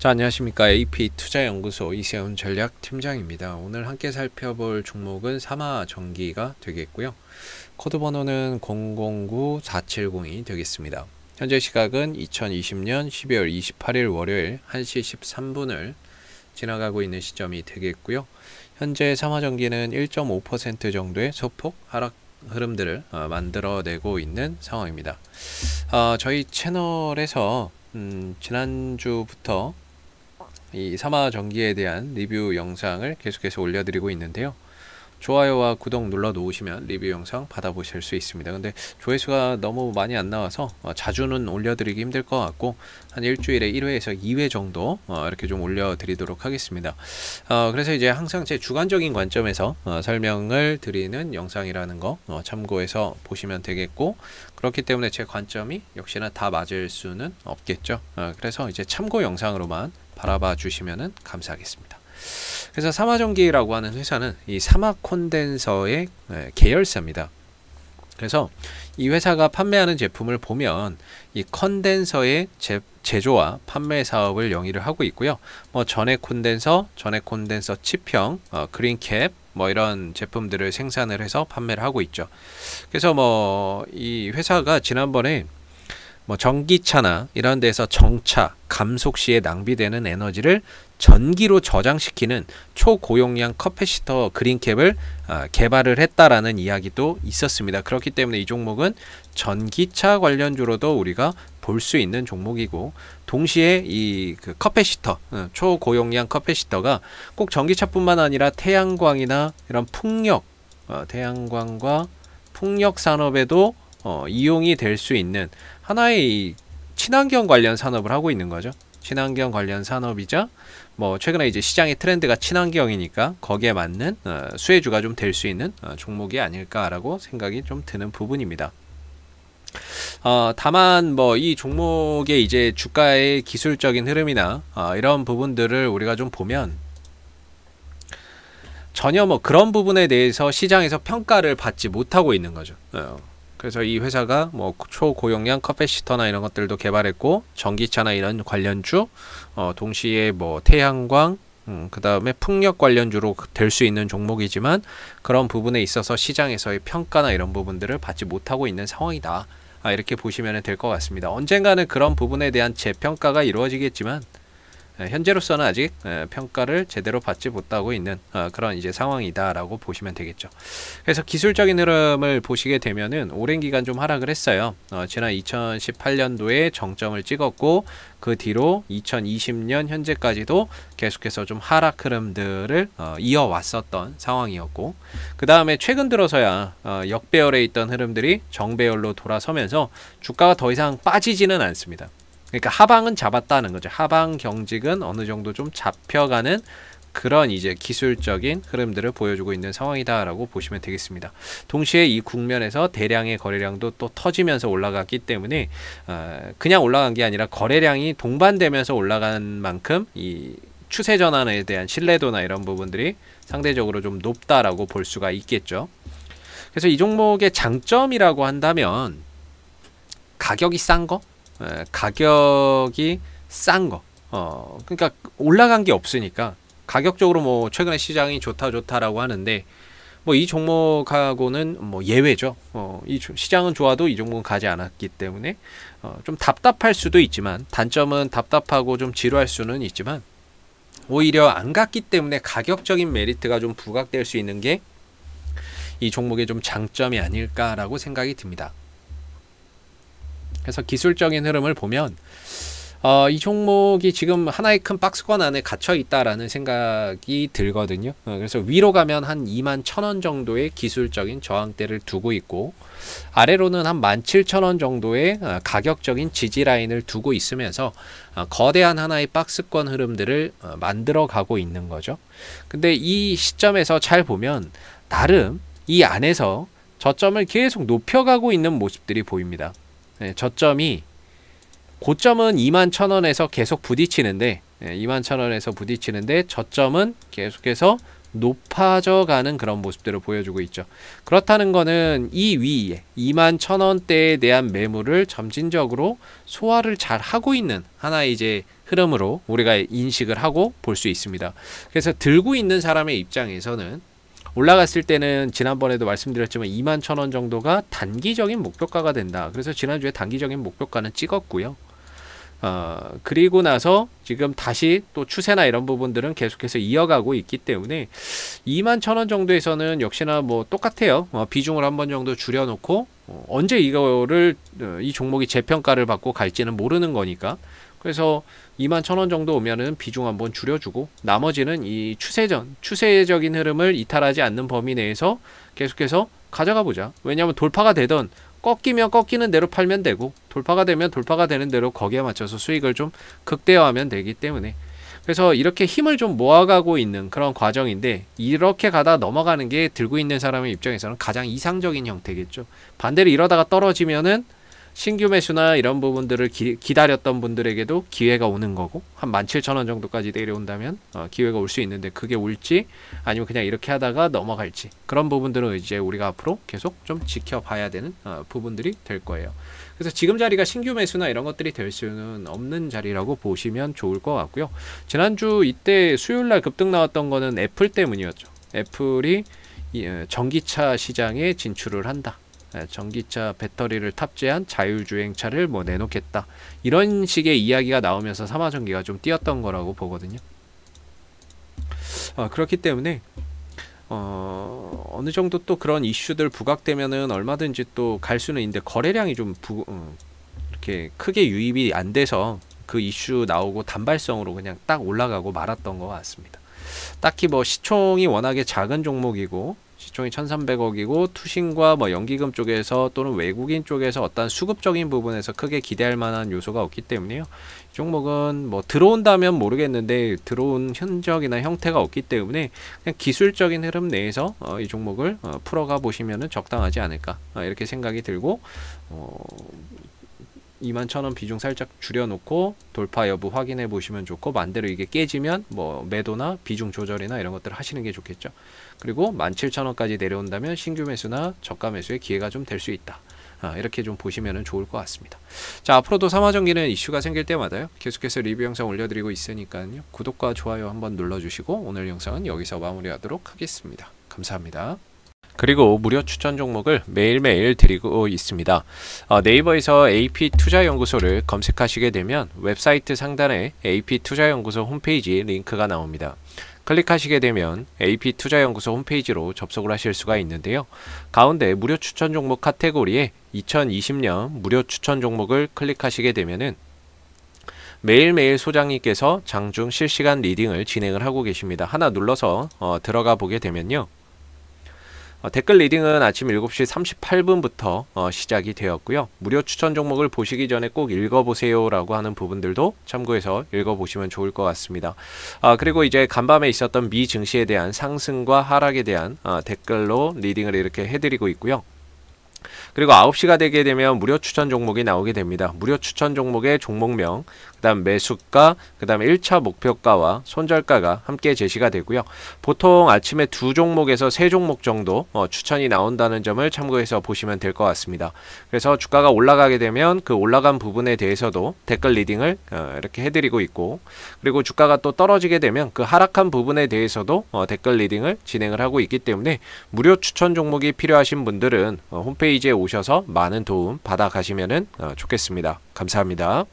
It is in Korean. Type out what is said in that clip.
자, 안녕하십니까. AP 투자연구소 이세훈 전략팀장입니다. 오늘 함께 살펴볼 종목은 삼화 전기가 되겠고요. 코드 번호는 0094702 되겠습니다. 현재 시각은 2020년 12월 28일 월요일 1시 13분을 지나가고 있는 시점이 되겠고요. 현재 삼화 전기는 1.5% 정도의 소폭 하락 흐름들을 어, 만들어내고 있는 상황입니다. 어, 저희 채널에서 음, 지난주부터 이 사마 전기에 대한 리뷰 영상을 계속해서 올려드리고 있는데요. 좋아요와 구독 눌러 놓으시면 리뷰 영상 받아보실 수 있습니다. 근데 조회수가 너무 많이 안 나와서 어, 자주는 올려드리기 힘들 것 같고 한 일주일에 1회에서 2회 정도 어, 이렇게 좀 올려드리도록 하겠습니다. 어, 그래서 이제 항상 제 주관적인 관점에서 설명을 드리는 영상이라는 거 참고해서 보시면 되겠고 그렇기 때문에 제 관점이 역시나 다 맞을 수는 없겠죠. 그래서 이제 참고 영상으로만 바라봐 주시면 감사하겠습니다. 그래서 삼화전기라고 하는 회사는 이 삼화콘덴서의 예, 계열사입니다. 그래서 이 회사가 판매하는 제품을 보면 이 컨덴서의 제, 제조와 판매 사업을 영위를 하고 있고요. 뭐 전액 콘덴서, 전액 콘덴서 칩형, 어, 그린캡 뭐 이런 제품들을 생산을 해서 판매를 하고 있죠. 그래서 뭐 이 회사가 지난번에 뭐 전기차나 이런 데서 정차, 감속 시에 낭비되는 에너지를 전기로 저장시키는 초고용량 커패시터 그린캡을 아, 개발을 했다라는 이야기도 있었습니다. 그렇기 때문에 이 종목은 전기차 관련주로도 우리가 볼 수 있는 종목이고 동시에 이그 커패시터 어, 초고용량 커패시터가 꼭 전기차뿐만 아니라 태양광이나 이런 풍력 어, 태양광과 풍력 산업에도 어, 이용이 될 수 있는 하나의 친환경 관련 산업을 하고 있는 거죠. 친환경 관련 산업이자 뭐 최근에 이제 시장의 트렌드가 친환경이니까 거기에 맞는 어, 수혜주가 좀 될 수 있는 어, 종목이 아닐까라고 생각이 좀 드는 부분입니다. 어, 다만 뭐 이 종목의 이제 주가의 기술적인 흐름이나 어, 이런 부분들을 우리가 좀 보면 전혀 뭐 그런 부분에 대해서 시장에서 평가를 받지 못하고 있는 거죠. 어. 그래서 이 회사가 뭐 초고용량 커패시터나 이런 것들도 개발했고 전기차나 이런 관련주 어, 동시에 뭐 태양광 음, 그 다음에 풍력 관련주로 될 수 있는 종목이지만 그런 부분에 있어서 시장에서의 평가나 이런 부분들을 받지 못하고 있는 상황이다. 아, 이렇게 보시면 될 것 같습니다. 언젠가는 그런 부분에 대한 재평가가 이루어지겠지만 예, 현재로서는 아직 예, 평가를 제대로 받지 못하고 있는 어, 그런 이제 상황이다라고 보시면 되겠죠. 그래서 기술적인 흐름을 보시게 되면은 오랜 기간 좀 하락을 했어요. 어, 지난 2018년도에 정점을 찍었고 그 뒤로 2020년 현재까지도 계속해서 좀 하락 흐름들을 어, 이어왔었던 상황이었고 그 다음에 최근 들어서야 역배열에 있던 흐름들이 정배열로 돌아서면서 주가가 더 이상 빠지지는 않습니다. 그러니까 하방은 잡았다는 거죠. 하방 경직은 어느 정도 좀 잡혀가는 그런 이제 기술적인 흐름들을 보여주고 있는 상황이다라고 보시면 되겠습니다. 동시에 이 국면에서 대량의 거래량도 또 터지면서 올라갔기 때문에 어, 그냥 올라간 게 아니라 거래량이 동반되면서 올라간 만큼 이 추세 전환에 대한 신뢰도나 이런 부분들이 상대적으로 좀 높다라고 볼 수가 있겠죠. 그래서 이 종목의 장점이라고 한다면 가격이 싼 거? 가격이 싼 거. 어, 그러니까 올라간 게 없으니까 가격적으로 뭐 최근에 시장이 좋다 좋다라고 하는데 뭐 이 종목하고는 뭐 예외죠. 어, 이 시장은 좋아도 이 종목은 가지 않았기 때문에 어, 좀 답답할 수도 있지만 단점은 답답하고 좀 지루할 수는 있지만 오히려 안 갔기 때문에 가격적인 메리트가 좀 부각될 수 있는 게 이 종목의 좀 장점이 아닐까라고 생각이 듭니다. 그래서 기술적인 흐름을 보면 어, 이 종목이 지금 하나의 큰 박스권 안에 갇혀 있다라는 생각이 들거든요. 어, 그래서 위로 가면 한 2만 1천원 정도의 기술적인 저항대를 두고 있고 아래로는 한1만7천원 정도의 어, 가격적인 지지 라인을 두고 있으면서 어, 거대한 하나의 박스권 흐름들을 어, 만들어 가고 있는 거죠. 근데 이 시점에서 잘 보면 나름 이 안에서 저점을 계속 높여가고 있는 모습들이 보입니다. 네, 저점이 고점은 21,000원에서 계속 부딪히는데 네, 21,000원에서 부딪히는데 저점은 계속해서 높아져가는 그런 모습들을 보여주고 있죠. 그렇다는 거는 이 위에 21,000원대에 대한 매물을 점진적으로 소화를 잘 하고 있는 하나의 이제 흐름으로 우리가 인식을 하고 볼 수 있습니다. 그래서 들고 있는 사람의 입장에서는 올라갔을 때는 지난번에도 말씀드렸지만 2만 천원 정도가 단기적인 목표가가 된다. 그래서 지난주에 단기적인 목표가는 찍었고요. 어, 그리고 나서 지금 다시 또 추세나 이런 부분들은 계속해서 이어가고 있기 때문에 2만 천원 정도에서는 역시나 뭐 똑같아요. 어, 비중을 한 번 정도 줄여놓고 어, 언제 이거를 어, 이 종목이 재평가를 받고 갈지는 모르는 거니까 그래서 21,000원 정도 오면은 비중 한번 줄여주고 나머지는 이 추세전, 추세적인 흐름을 이탈하지 않는 범위 내에서 계속해서 가져가 보자. 왜냐하면 돌파가 되던 꺾이면 꺾이는 대로 팔면 되고 돌파가 되면 돌파가 되는 대로 거기에 맞춰서 수익을 좀 극대화하면 되기 때문에 그래서 이렇게 힘을 좀 모아가고 있는 그런 과정인데 이렇게 가다 넘어가는 게 들고 있는 사람의 입장에서는 가장 이상적인 형태겠죠. 반대로 이러다가 떨어지면은 신규 매수나 이런 부분들을 기, 다렸던 분들에게도 기회가 오는 거고 한 17,000원 정도까지 내려온다면 어, 기회가 올 수 있는데 그게 올지 아니면 그냥 이렇게 하다가 넘어갈지 그런 부분들은 이제 우리가 앞으로 계속 좀 지켜봐야 되는 어, 부분들이 될 거예요. 그래서 지금 자리가 신규 매수나 이런 것들이 될 수는 없는 자리라고 보시면 좋을 것 같고요. 지난주 이때 수요일 날 급등 나왔던 거는 애플 때문이었죠. 애플이 예, 전기차 시장에 진출을 한다. 네, 전기차 배터리를 탑재한 자율주행차를 뭐 내놓겠다 이런 식의 이야기가 나오면서 삼화전기가 좀 뛰었던 거라고 보거든요 아, 그렇기 때문에 어, 어느 정도 또 그런 이슈들 부각되면은 얼마든지 또 갈 수는 있는데 거래량이 좀 부, 음, 이렇게 크게 유입이 안 돼서 그 이슈 나오고 단발성으로 그냥 딱 올라가고 말았던 것 같습니다. 딱히 뭐 시총이 워낙에 작은 종목이고 시총이 1,300억이고 투신과 뭐 연기금 쪽에서 또는 외국인 쪽에서 어떤 수급적인 부분에서 크게 기대할 만한 요소가 없기 때문에요. 이 종목은 뭐 들어온다면 모르겠는데 들어온 흔적이나 형태가 없기 때문에 그냥 기술적인 흐름 내에서 어, 이 종목을 어, 풀어가 보시면 적당하지 않을까 어, 이렇게 생각이 들고 어, 21,000원 비중 살짝 줄여놓고 돌파 여부 확인해 보시면 좋고 반대로 이게 깨지면 뭐 매도나 비중 조절이나 이런 것들 하시는 게 좋겠죠. 그리고 17,000원까지 내려온다면 신규 매수나 저가 매수의 기회가 좀 될 수 있다. 아, 이렇게 좀 보시면 좋을 것 같습니다. 자 앞으로도 삼화전기는 이슈가 생길 때마다요. 계속해서 리뷰 영상 올려드리고 있으니까요. 구독과 좋아요 한번 눌러주시고 오늘 영상은 여기서 마무리하도록 하겠습니다. 감사합니다. 그리고 무료 추천 종목을 매일매일 드리고 있습니다. 어, 네이버에서 AP투자연구소를 검색하시게 되면 웹사이트 상단에 AP투자연구소 홈페이지 링크가 나옵니다. 클릭하시게 되면 AP투자연구소 홈페이지로 접속을 하실 수가 있는데요. 가운데 무료 추천 종목 카테고리에 2020년 무료 추천 종목을 클릭하시게 되면은 매일매일 소장님께서 장중 실시간 리딩을 진행을 하고 계십니다. 하나 눌러서 어, 들어가 보게 되면요. 어, 댓글 리딩은 아침 7시 38분부터 어, 시작이 되었고요. 무료 추천 종목을 보시기 전에 꼭 읽어보세요라고 하는 부분들도 참고해서 읽어보시면 좋을 것 같습니다. 아, 그리고 이제 간밤에 있었던 미 증시에 대한 상승과 하락에 대한 아, 댓글로 리딩을 이렇게 해드리고 있고요. 그리고 9시가 되게 되면 무료 추천 종목이 나오게 됩니다. 무료 추천 종목의 종목명, 그 다음 매수가, 그 다음에 1차 목표가와 손절가가 함께 제시가 되고요. 보통 아침에 두 종목에서 세 종목 정도 어, 추천이 나온다는 점을 참고해서 보시면 될 것 같습니다. 그래서 주가가 올라가게 되면 그 올라간 부분에 대해서도 댓글 리딩을 어, 이렇게 해드리고 있고 그리고 주가가 또 떨어지게 되면 그 하락한 부분에 대해서도 어, 댓글 리딩을 진행을 하고 있기 때문에 무료 추천 종목이 필요하신 분들은 어, 홈페이지에 오셔서 많은 도움 받아 가시면 어, 좋겠습니다. 감사합니다.